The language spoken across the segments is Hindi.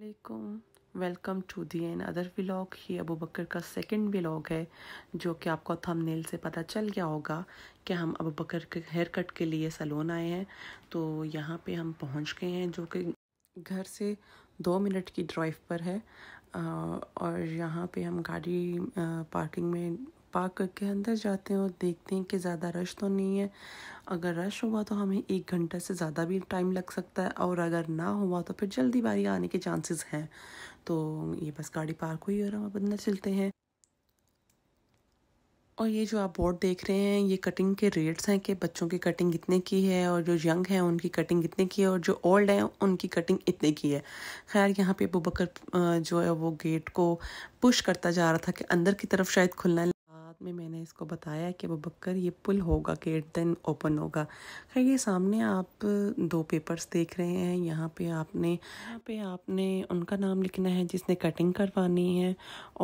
welcome to the another vlog ये अबू बकर का सेकंड व्लॉग है जो कि आपको थंबनेल से पता चल गया होगा कि हम अबू बकर के हेयर कट के लिए सलोन आए हैं तो यहाँ पे हम पहुँच गए हैं जो कि घर से दो मिनट की ड्राइव पर है और यहाँ पे हम गाड़ी पार्किंग में पार्क करके अंदर जाते हैं और देखते हैं कि ज़्यादा रश तो नहीं है अगर रश हुआ तो हमें एक घंटा से ज़्यादा भी टाइम लग सकता है और अगर ना हुआ तो फिर जल्दी बारी आने के चांसेस हैं तो ये बस गाड़ी पार्क हुई और हम अंदर चलते हैं और ये जो आप बोर्ड देख रहे हैं ये कटिंग के रेट्स हैं कि बच्चों की कटिंग इतने की है और जो यंग हैं उनकी कटिंग इतने की है और जो ओल्ड हैं उनकी कटिंग इतने की है खैर यहाँ पे अबू बकर जो है वो गेट को पुश करता जा रहा था कि अंदर की तरफ शायद खुलना में मैंने इसको बताया कि बकर ये पुल होगा गेट देन ओपन होगा खैर ये सामने आप दो पेपर्स देख रहे हैं यहाँ पे आपने यहाँ पे आपने उनका नाम लिखना है जिसने कटिंग करवानी है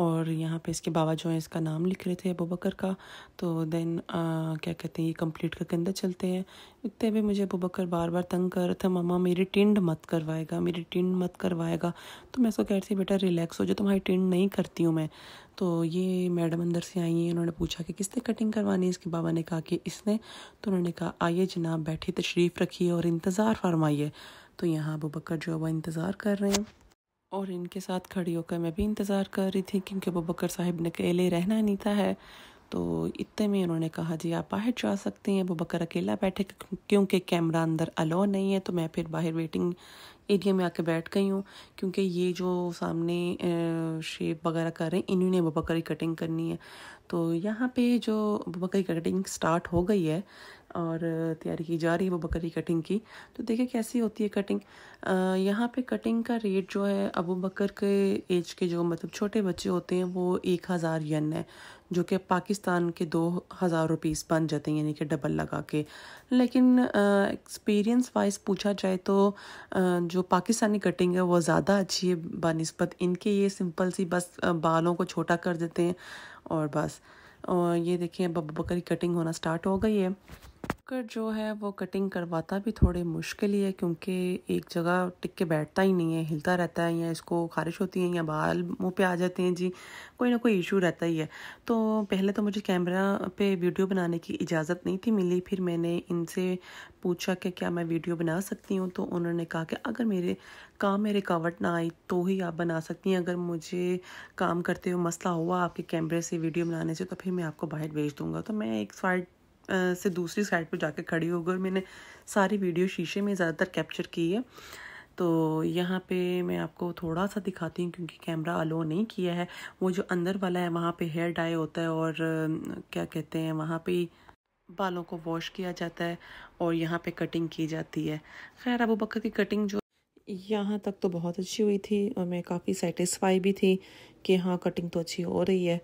और यहाँ पे इसके बाबा जो है इसका नाम लिख रहे थे बकर का तो देन आ, क्या कहते हैं ये कंप्लीट करके अंदर चलते हैं इतने भी मुझे बकर बार बार तंग कर रहा था मामा मेरी टिंड मत करवाएगा मेरी टिंड मत करवाएगा तो मैं उसको कह रही थी बेटा रिलैक्स हो जाओ तुम्हारी टिंड नहीं करती हूँ मैं तो ये मैडम अंदर से आई हैं उन्होंने पूछा कि किसने कटिंग करवानी है इसके बाबा ने कहा कि इसने तो उन्होंने कहा आइए जनाब बैठे तशरीफ़ रखिए और इंतज़ार फरमाइए तो यहाँ अबू बकर जो है वह इंतज़ार कर रहे हैं और इनके साथ खड़ी होकर मैं भी इंतज़ार कर रही थी क्योंकि अबू बकर साहिब ने अकेले रहना नहीं था है तो इतने में उन्होंने कहा जी आप बाहर जा सकते हैं अबू बकर अकेला बैठे क्योंकि कैमरा अंदर अलाउ नहीं है तो मैं फिर बाहर वेटिंग एरिया में आके बैठ गई हूँ क्योंकि ये जो सामने शेप वगैरह कर रहे हैं इन्होंने बबकरी की कटिंग करनी है तो यहाँ पे जो बबकरी कटिंग स्टार्ट हो गई है और तैयारी की जा रही है वो बकरी कटिंग की तो देखिए कैसी होती है कटिंग यहाँ पे कटिंग का रेट जो है अबू बकर के एज के जो मतलब छोटे बच्चे होते हैं वो एक हज़ार यन है जो कि पाकिस्तान के दो हज़ार रुपीज़ बन जाते हैं यानी कि डबल लगा के लेकिन एक्सपीरियंस वाइज पूछा जाए तो आ, जो पाकिस्तानी कटिंग है वो ज़्यादा अच्छी है बनस्बत इनके ये सिंपल सी बस बालों को छोटा कर देते हैं और बस और ये देखिए बकरी कटिंग होना स्टार्ट हो गई है कर जो है वो कटिंग करवाता भी थोड़े मुश्किल ही है क्योंकि एक जगह टिक के बैठता ही नहीं है हिलता रहता है या इसको खारिश होती है या बाल मुंह पे आ जाते हैं जी कोई ना कोई इशू रहता ही है तो पहले तो मुझे कैमरा पे वीडियो बनाने की इजाज़त नहीं थी मिली फिर मैंने इनसे पूछा कि क्या मैं वीडियो बना सकती हूँ तो उन्होंने कहा कि अगर मेरे काम में रुकावट ना आई तो ही आप बना सकती हैं अगर मुझे काम करते हुए मसला हुआ आपके कैमरे से वीडियो बनाने से तो फिर मैं आपको बाहर भेज दूँगा तो मैं एक साइड से दूसरी साइड पे जाके खड़ी हो गई और मैंने सारी वीडियो शीशे में ज़्यादातर कैप्चर की है तो यहाँ पे मैं आपको थोड़ा सा दिखाती हूँ क्योंकि कैमरा अलो नहीं किया है वो जो अंदर वाला है वहाँ पे हेयर डाई होता है और क्या कहते हैं वहाँ पे बालों को वॉश किया जाता है और यहाँ पे कटिंग की जाती है खैर अबू बकर की कटिंग जो यहाँ तक तो बहुत अच्छी हुई थी और मैं काफ़ी सेटिस्फाई भी थी कि हाँ कटिंग तो अच्छी हो रही है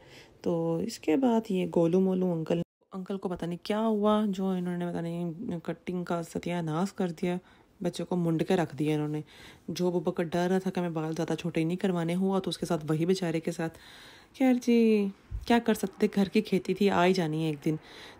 तो इसके बाद ये गोलू मोलू अंकल अंकल को पता नहीं क्या हुआ जो इन्होंने पता नहीं कटिंग का सत्यानाश कर दिया बच्चों को मुंड के रख दिया इन्होंने जो बुबक का डर रहा था कि मैं बाल ज़्यादा छोटे नहीं करवाने हुआ तो उसके साथ वही बेचारे के साथ खैर जी क्या कर सकते घर की खेती थी आ ही जानी है एक दिन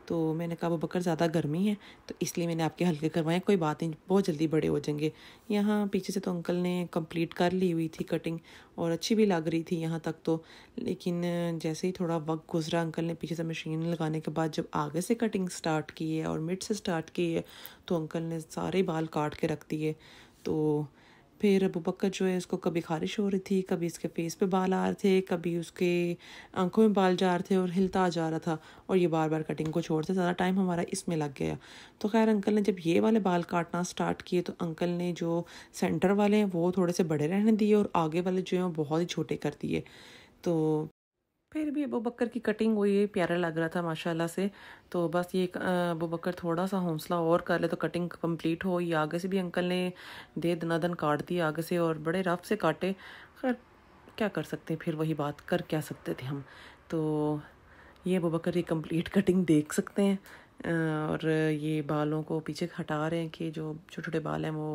तो मैंने कहा वो बकर ज़्यादा गर्मी है तो इसलिए मैंने आपके हल्के करवाए कोई बात नहीं बहुत जल्दी बड़े हो जाएंगे यहाँ पीछे से तो अंकल ने कंप्लीट कर ली हुई थी कटिंग और अच्छी भी लग रही थी यहाँ तक तो लेकिन जैसे ही थोड़ा वक्त गुजरा अंकल ने पीछे से मशीन लगाने के बाद जब आगे से कटिंग स्टार्ट की है और मिड से स्टार्ट की है तो अंकल ने सारे बाल काट के रख दिए तो फिर अबू बकर जो है उसको कभी ख़ारिश हो रही थी कभी इसके फेस पे बाल आ रहे थे कभी उसके आंखों में बाल जा रहे थे और हिलता जा रहा था और ये बार बार कटिंग को छोड़ते ज़्यादा टाइम हमारा इसमें लग गया तो खैर अंकल ने जब ये वाले बाल काटना स्टार्ट किए तो अंकल ने जो सेंटर वाले हैं वो थोड़े से बड़े रहने दिए और आगे वाले जो हैं वो बहुत ही छोटे कर दिए तो फिर भी अबू बकर की कटिंग वो ये प्यारा लग रहा था माशाल्लाह से तो बस ये अबू बकर थोड़ा सा हौसला और कर ले तो कटिंग कंप्लीट हो ये आगे से भी अंकल ने दे दनादन काट दिए आगे से और बड़े रफ से काटे खैर क्या कर सकते हैं फिर वही बात कर क्या सकते थे हम तो ये अबू बकर की कम्प्लीट कटिंग देख सकते हैं और ये बालों को पीछे हटा रहे हैं कि जो छोटे छोटे बाल हैं वो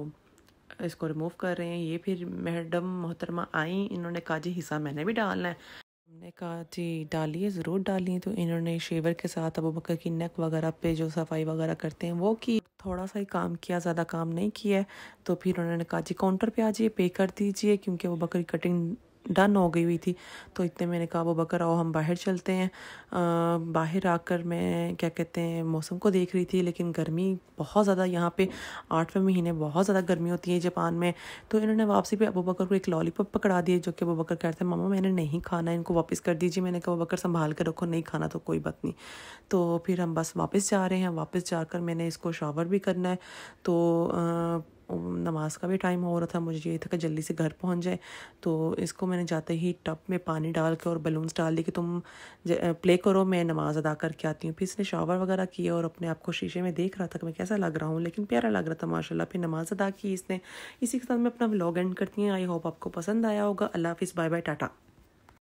इसको रिमूव कर रहे हैं ये फिर मैडम मोहतरमा आई इन्होंने कहा जी हिस्सा मैंने भी डालना है हमने कहा जी डालिए ज़रूर डालिए तो इन्होंने शेवर के साथ अबू बकर की नेक वगैरह पे जो सफाई वगैरह करते हैं वो की थोड़ा सा ही काम किया ज़्यादा काम नहीं किया तो फिर उन्होंने कहा जी काउंटर पे आ जाइए पे कर दीजिए क्योंकि अबू बकर की कटिंग डन हो गई हुई थी तो इतने मैंने कहा वो बकर आओ हम बाहर चलते हैं आ, बाहर आकर मैं क्या कहते हैं मौसम को देख रही थी लेकिन गर्मी बहुत ज़्यादा यहाँ पे आठवें महीने बहुत ज़्यादा गर्मी होती है जापान में तो इन्होंने वापसी पे अबू बकर को एक लॉलीपॉप पकड़ा दिए जो कि अबू बकर कहते हैं मामा मैंने नहीं खाना इनको वापस कर दीजिए मैंने कहा वो बकर संभाल कर रखो नहीं खाना तो कोई बात नहीं तो फिर हम बस वापस जा रहे हैं वापस जाकर मैंने इसको शावर भी करना है तो आ, नमाज़ का भी टाइम हो रहा था मुझे ये था कि जल्दी से घर पहुंच जाए तो इसको मैंने जाते ही टब में पानी डाल के और बलून्स डाल दी कि तुम प्ले करो मैं नमाज़ अदा करके आती हूँ फिर इसने शावर वगैरह किया और अपने आप को शीशे में देख रहा था कि मैं कैसा लग रहा हूँ लेकिन प्यारा लग रहा था माशाला फिर नमाज़ अदा की इसने इसी के साथ मैं अपना ब्लॉग एंड करती हूँ आई होप आपको पसंद आया होगा अल्लाह हाफिज़ बाय बाय टाटा